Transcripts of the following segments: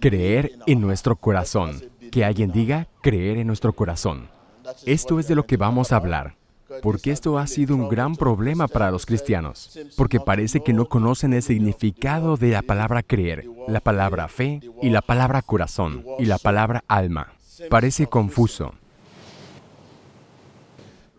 Creer en nuestro corazón. Que alguien diga creer en nuestro corazón. Esto es de lo que vamos a hablar, porque esto ha sido un gran problema para los cristianos, porque parece que no conocen el significado de la palabra creer, la palabra fe y la palabra corazón y la palabra alma. Parece confuso.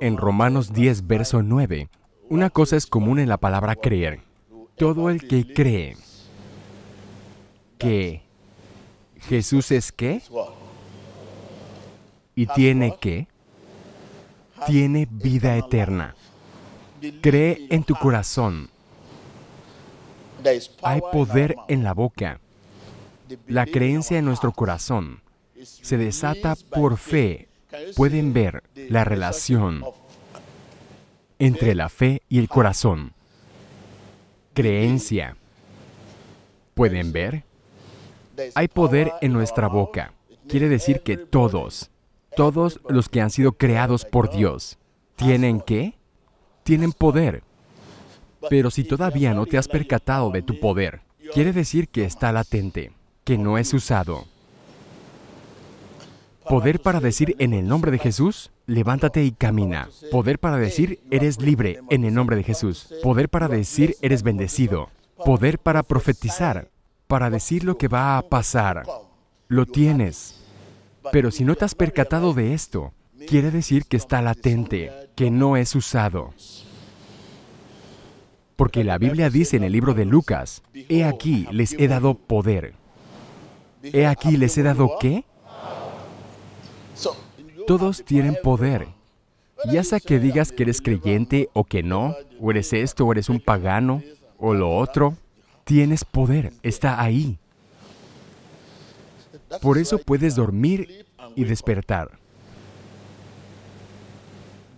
En Romanos 10, verso 9, una cosa es común en la palabra creer. Todo el que cree que Jesús es qué? ¿Y tiene qué? Tiene vida eterna. Cree en tu corazón. Hay poder en la boca. La creencia en nuestro corazón se desata por fe. Pueden ver la relación entre la fe y el corazón. Creencia. ¿Pueden ver? Hay poder en nuestra boca. Quiere decir que todos, todos los que han sido creados por Dios, ¿tienen qué? Tienen poder. Pero si todavía no te has percatado de tu poder, quiere decir que está latente, que no es usado. Poder para decir en el nombre de Jesús, levántate y camina. Poder para decir, eres libre en el nombre de Jesús. Poder para decir, eres bendecido. Poder para profetizar para decir lo que va a pasar. Lo tienes. Pero si no te has percatado de esto, quiere decir que está latente, que no es usado. Porque la Biblia dice en el libro de Lucas, he aquí les he dado poder. He aquí les he dado qué? Todos tienen poder. Ya sea que digas que eres creyente o que no, o eres esto, o eres un pagano, o lo otro, Tienes poder, está ahí. Por eso puedes dormir y despertar.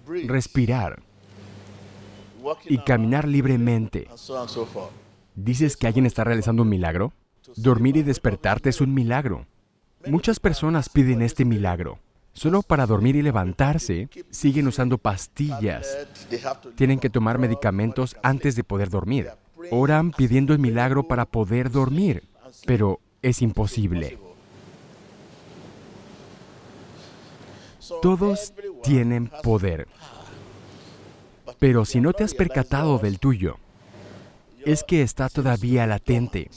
Respirar y caminar libremente. ¿Dices que alguien está realizando un milagro? Dormir y despertarte es un milagro. Muchas personas piden este milagro. Solo para dormir y levantarse, siguen usando pastillas. Tienen que tomar medicamentos antes de poder dormir. Oran pidiendo el milagro para poder dormir, pero es imposible. Todos tienen poder, pero si no te has percatado del tuyo, es que está todavía latente,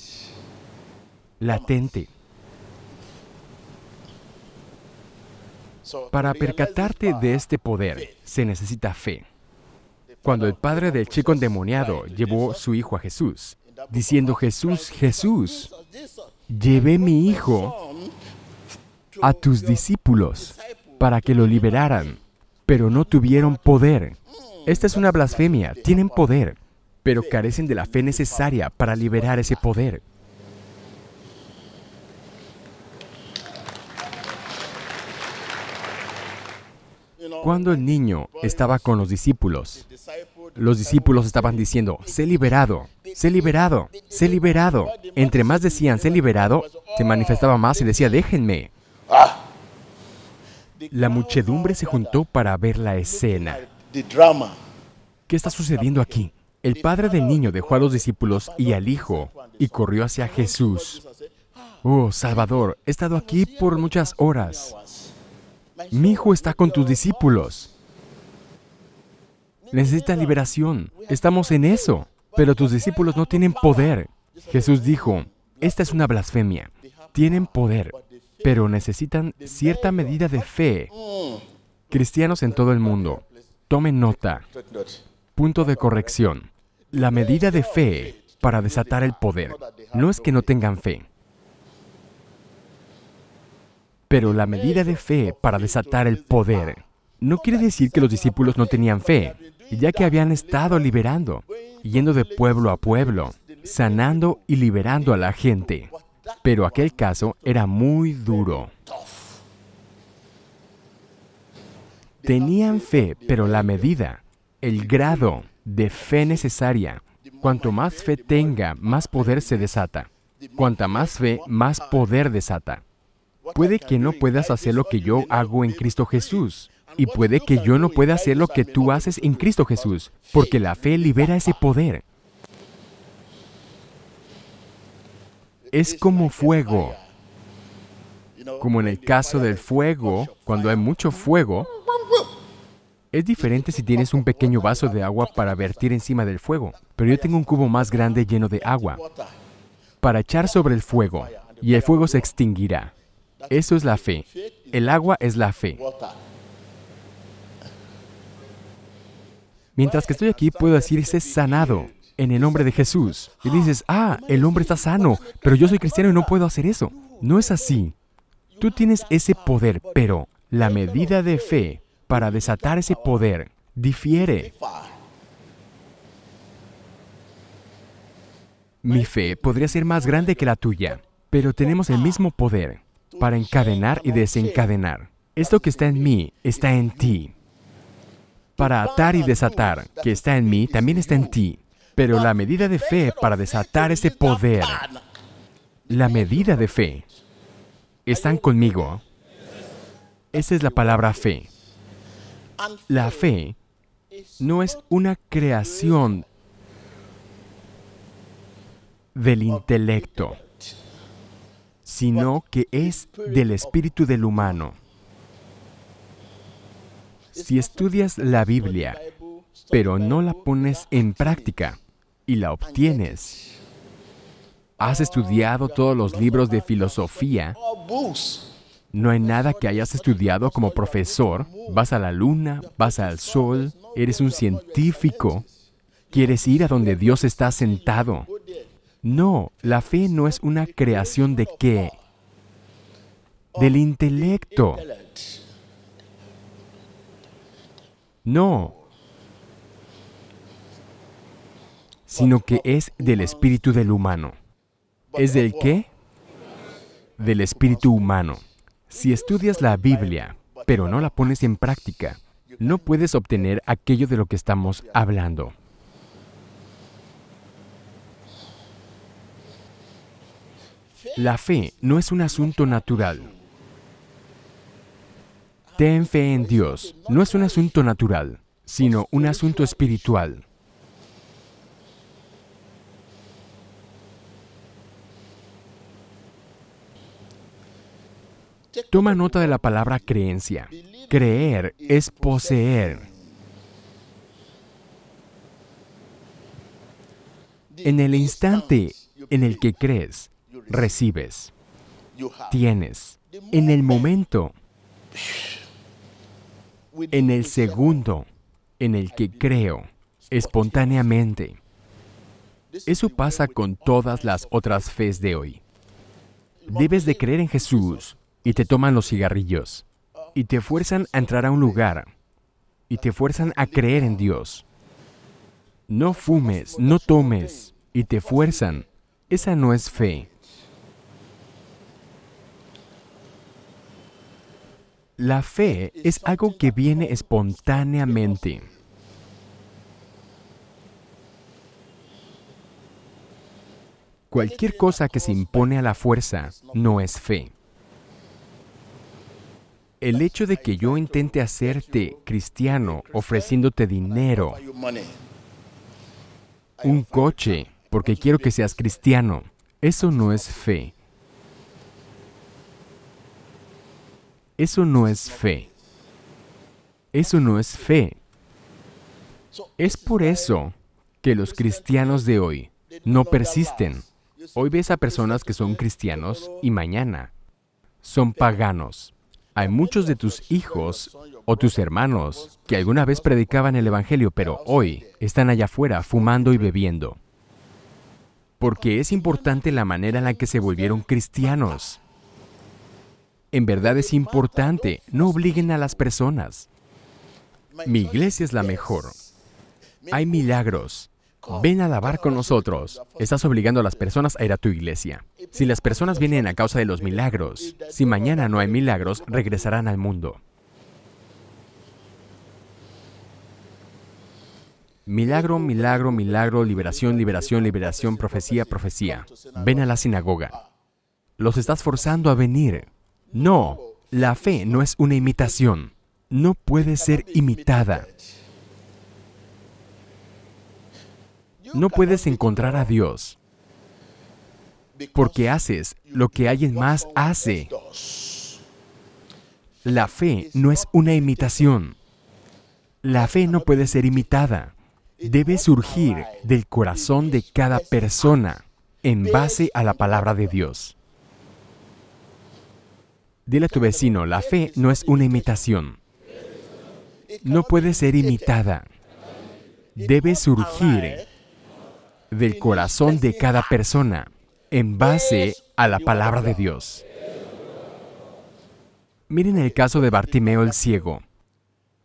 latente. Para percatarte de este poder se necesita fe cuando el padre del chico endemoniado llevó su hijo a Jesús, diciendo, Jesús, Jesús, llevé mi hijo a tus discípulos para que lo liberaran, pero no tuvieron poder. Esta es una blasfemia, tienen poder, pero carecen de la fe necesaria para liberar ese poder. Cuando el niño estaba con los discípulos, los discípulos estaban diciendo, sé liberado, sé liberado, sé liberado. Entre más decían, sé liberado, se manifestaba más y decía, déjenme. La muchedumbre se juntó para ver la escena. ¿Qué está sucediendo aquí? El padre del niño dejó a los discípulos y al hijo y corrió hacia Jesús. Oh, Salvador, he estado aquí por muchas horas mi hijo está con tus discípulos. Necesita liberación. Estamos en eso. Pero tus discípulos no tienen poder. Jesús dijo, esta es una blasfemia. Tienen poder, pero necesitan cierta medida de fe. Cristianos en todo el mundo, tomen nota. Punto de corrección. La medida de fe para desatar el poder. No es que no tengan fe, pero la medida de fe para desatar el poder no quiere decir que los discípulos no tenían fe, ya que habían estado liberando, yendo de pueblo a pueblo, sanando y liberando a la gente. Pero aquel caso era muy duro. Tenían fe, pero la medida, el grado de fe necesaria, cuanto más fe tenga, más poder se desata. Cuanta más fe, más poder desata. Puede que no puedas hacer lo que yo hago en Cristo Jesús. Y puede que yo no pueda hacer lo que tú haces en Cristo Jesús, porque la fe libera ese poder. Es como fuego. Como en el caso del fuego, cuando hay mucho fuego, es diferente si tienes un pequeño vaso de agua para vertir encima del fuego, pero yo tengo un cubo más grande lleno de agua para echar sobre el fuego y el fuego se extinguirá. Eso es la fe. El agua es la fe. Mientras que estoy aquí puedo decir, sé sanado en el nombre de Jesús. Y dices, ah, el hombre está sano, pero yo soy cristiano y no puedo hacer eso. No es así. Tú tienes ese poder, pero la medida de fe para desatar ese poder difiere. Mi fe podría ser más grande que la tuya, pero tenemos el mismo poder para encadenar y desencadenar. Esto que está en mí está en ti. Para atar y desatar, que está en mí, también está en ti. Pero la medida de fe para desatar ese poder, la medida de fe, ¿están conmigo? Esa es la palabra fe. La fe no es una creación del intelecto sino que es del espíritu del humano. Si estudias la Biblia, pero no la pones en práctica y la obtienes, has estudiado ah, todos los libros de filosofía, no hay nada que hayas estudiado como profesor, vas a la luna, vas al sol, eres un científico, quieres ir a donde Dios está sentado, no, la fe no es una creación de qué? Del intelecto. No, sino que es del espíritu del humano. ¿Es del qué? Del espíritu humano. Si estudias la Biblia, pero no la pones en práctica, no puedes obtener aquello de lo que estamos hablando. La fe no es un asunto natural. Ten fe en Dios no es un asunto natural, sino un asunto espiritual. Toma nota de la palabra creencia. Creer es poseer. En el instante en el que crees, recibes, tienes, en el momento, en el segundo en el que creo, espontáneamente. Eso pasa con todas las otras fes de hoy. Debes de creer en Jesús y te toman los cigarrillos y te fuerzan a entrar a un lugar y te fuerzan a creer en Dios. No fumes, no tomes y te fuerzan. Esa no es fe. La fe es algo que viene espontáneamente. Cualquier cosa que se impone a la fuerza no es fe. El hecho de que yo intente hacerte cristiano ofreciéndote dinero, un coche, porque quiero que seas cristiano, eso no es fe. Eso no es fe. Eso no es fe. Es por eso que los cristianos de hoy no persisten. Hoy ves a personas que son cristianos y mañana son paganos. Hay muchos de tus hijos o tus hermanos que alguna vez predicaban el Evangelio, pero hoy están allá afuera fumando y bebiendo. Porque es importante la manera en la que se volvieron cristianos. En verdad es importante, no obliguen a las personas. Mi iglesia es la mejor. Hay milagros. Ven a lavar con nosotros. Estás obligando a las personas a ir a tu iglesia. Si las personas vienen a causa de los milagros, si mañana no hay milagros, regresarán al mundo. Milagro, milagro, milagro, liberación, liberación, liberación, profecía, profecía. Ven a la sinagoga. Los estás forzando a venir. No, la fe no es una imitación. No puede ser imitada. No puedes encontrar a Dios porque haces lo que alguien más hace. La fe no es una imitación. La fe no puede ser imitada. Debe surgir del corazón de cada persona en base a la palabra de Dios. Dile a tu vecino, la fe no es una imitación. No puede ser imitada. Debe surgir del corazón de cada persona en base a la palabra de Dios. Miren el caso de Bartimeo el ciego.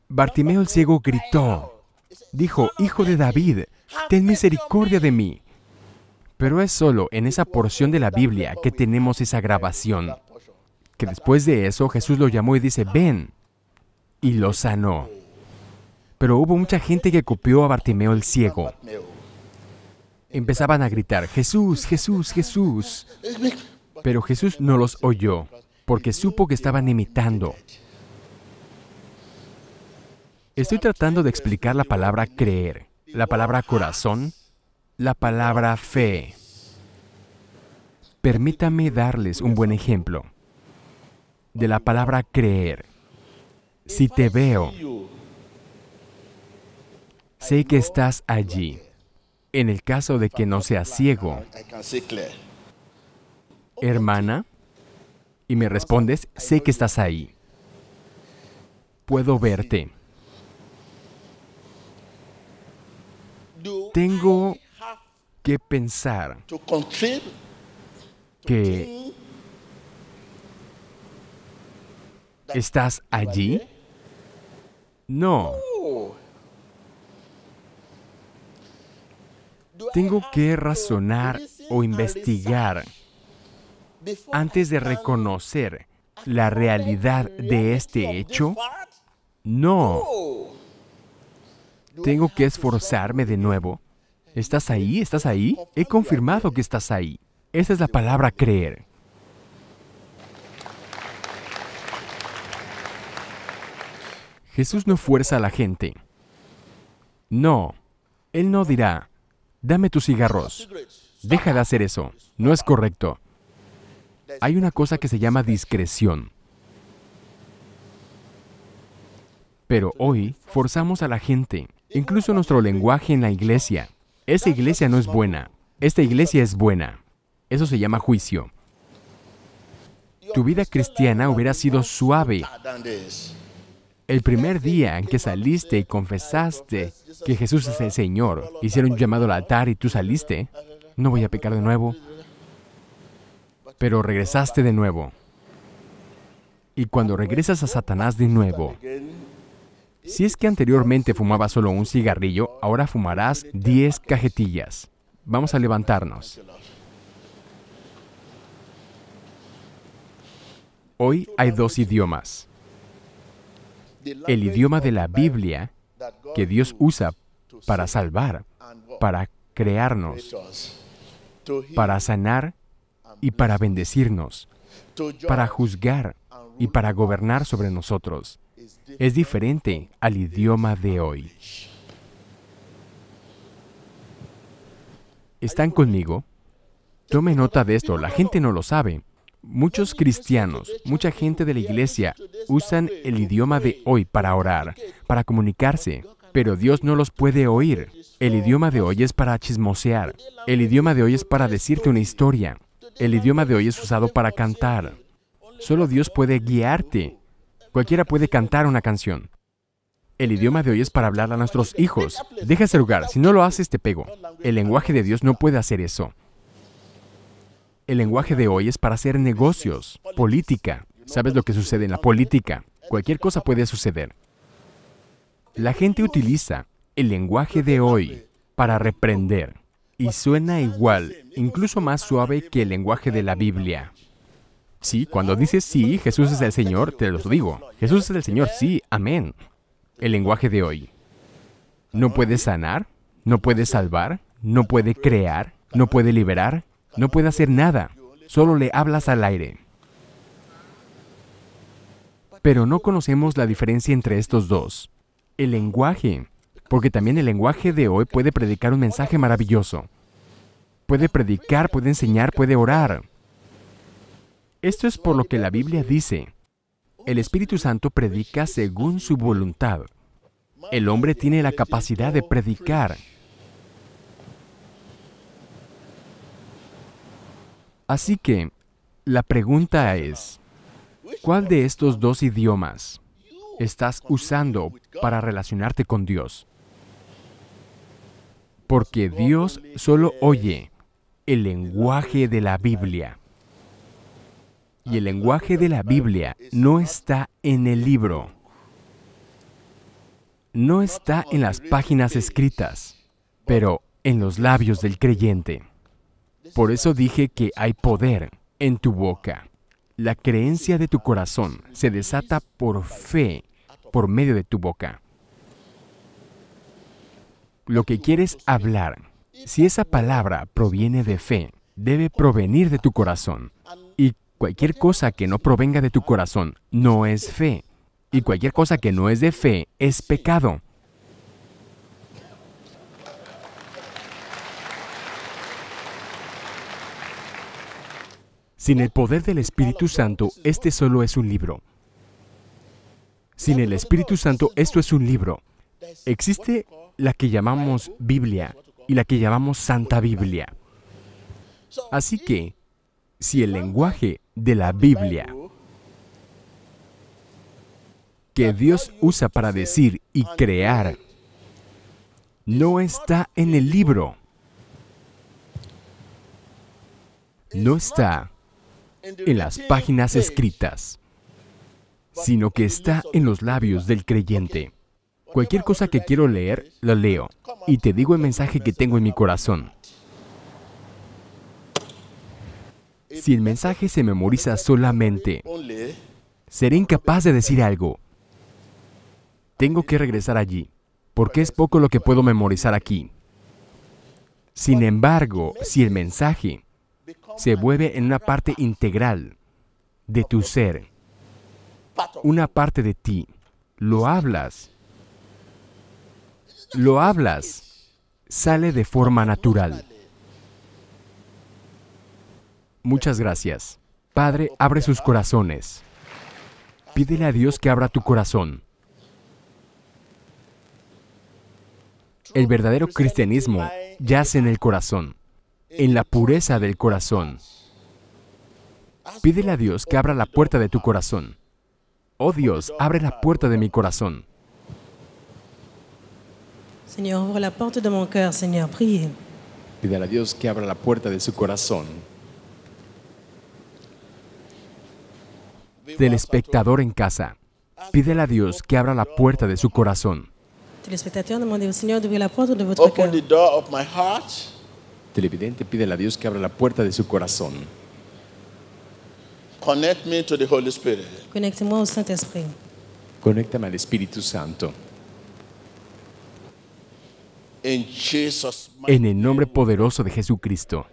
Bartimeo el ciego gritó, dijo, Hijo de David, ten misericordia de mí. Pero es solo en esa porción de la Biblia que tenemos esa grabación que después de eso Jesús lo llamó y dice, ven, y lo sanó. Pero hubo mucha gente que copió a Bartimeo el ciego. Empezaban a gritar, Jesús, Jesús, Jesús. Pero Jesús no los oyó, porque supo que estaban imitando. Estoy tratando de explicar la palabra creer, la palabra corazón, la palabra fe. Permítame darles un buen ejemplo de la palabra creer. Si te veo, sé que estás allí. En el caso de que no seas ciego, hermana, y me respondes, sé que estás ahí. Puedo verte. Tengo que pensar que ¿Estás allí? No. Tengo que razonar o investigar antes de reconocer la realidad de este hecho? No. Tengo que esforzarme de nuevo. ¿Estás ahí? ¿Estás ahí? He confirmado que estás ahí. Esa es la palabra creer. Jesús no fuerza a la gente. No, Él no dirá, dame tus cigarros, deja de hacer eso, no es correcto. Hay una cosa que se llama discreción. Pero hoy forzamos a la gente, incluso nuestro lenguaje en la iglesia. Esa iglesia no es buena, esta iglesia es buena. Eso se llama juicio. Tu vida cristiana hubiera sido suave el primer día en que saliste y confesaste que Jesús es el Señor, hicieron un llamado al altar y tú saliste, no voy a pecar de nuevo, pero regresaste de nuevo. Y cuando regresas a Satanás de nuevo, si es que anteriormente fumabas solo un cigarrillo, ahora fumarás 10 cajetillas. Vamos a levantarnos. Hoy hay dos idiomas el idioma de la Biblia que Dios usa para salvar, para crearnos, para sanar y para bendecirnos, para juzgar y para gobernar sobre nosotros, es diferente al idioma de hoy. ¿Están conmigo? Tome nota de esto, la gente no lo sabe. Muchos cristianos, mucha gente de la iglesia usan el idioma de hoy para orar, para comunicarse, pero Dios no los puede oír. El idioma de hoy es para chismosear. El idioma de hoy es para decirte una historia. El idioma de hoy es usado para cantar. Solo Dios puede guiarte. Cualquiera puede cantar una canción. El idioma de hoy es para hablar a nuestros hijos. Deja ese lugar, si no lo haces te pego. El lenguaje de Dios no puede hacer eso. El lenguaje de hoy es para hacer negocios, política. ¿Sabes lo que sucede en la política? Cualquier cosa puede suceder. La gente utiliza el lenguaje de hoy para reprender y suena igual, incluso más suave que el lenguaje de la Biblia. Sí, cuando dices sí, Jesús es el Señor, te lo digo. Jesús es el Señor, sí, amén. El lenguaje de hoy. No puede sanar, no puede salvar, no puede crear, no puede liberar, no puede hacer nada, solo le hablas al aire. Pero no conocemos la diferencia entre estos dos. El lenguaje, porque también el lenguaje de hoy puede predicar un mensaje maravilloso. Puede predicar, puede enseñar, puede orar. Esto es por lo que la Biblia dice, el Espíritu Santo predica según su voluntad. El hombre tiene la capacidad de predicar, Así que, la pregunta es, ¿cuál de estos dos idiomas estás usando para relacionarte con Dios? Porque Dios solo oye el lenguaje de la Biblia. Y el lenguaje de la Biblia no está en el libro. No está en las páginas escritas, pero en los labios del creyente. Por eso dije que hay poder en tu boca. La creencia de tu corazón se desata por fe, por medio de tu boca. Lo que quieres hablar, si esa palabra proviene de fe, debe provenir de tu corazón. Y cualquier cosa que no provenga de tu corazón no es fe. Y cualquier cosa que no es de fe es pecado. Sin el poder del Espíritu Santo, este solo es un libro. Sin el Espíritu Santo, esto es un libro. Existe la que llamamos Biblia y la que llamamos Santa Biblia. Así que, si el lenguaje de la Biblia que Dios usa para decir y crear no está en el libro, no está en las páginas escritas, sino que está en los labios del creyente. Cualquier cosa que quiero leer, la leo y te digo el mensaje que tengo en mi corazón. Si el mensaje se memoriza solamente, seré incapaz de decir algo. Tengo que regresar allí, porque es poco lo que puedo memorizar aquí. Sin embargo, si el mensaje se vuelve en una parte integral de tu ser, una parte de ti. Lo hablas, lo hablas, sale de forma natural. Muchas gracias. Padre, abre sus corazones. Pídele a Dios que abra tu corazón. El verdadero cristianismo yace en el corazón en la pureza del corazón. Pídele a Dios que abra la puerta de tu corazón. Oh Dios, abre la puerta de mi corazón. Señor, abre la puerta de mi corazón, Señor, Pídele a Dios que abra la puerta de su corazón. Del espectador en casa, pídele a Dios que abra la puerta de su corazón. demande al Señor, de la puerta de votre corazón! televidente, pídele a Dios que abra la puerta de su corazón. Connect me to the Holy Spirit. Conéctame al Espíritu Santo. En el nombre poderoso de Jesucristo.